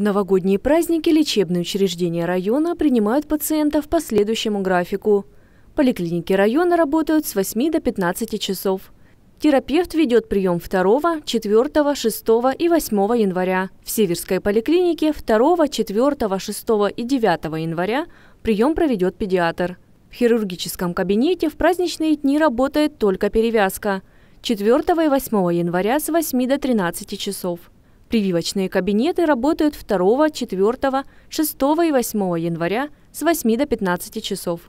В новогодние праздники лечебные учреждения района принимают пациентов по следующему графику. Поликлиники района работают с 8 до 15 часов. Терапевт ведет прием 2, 4, 6 и 8 января. В Северской поликлинике 2, 4, 6 и 9 января прием проведет педиатр. В хирургическом кабинете в праздничные дни работает только перевязка – 4 и 8 января с 8 до 13 часов. Прививочные кабинеты работают 2, 4, 6 и 8 января с 8 до 15 часов.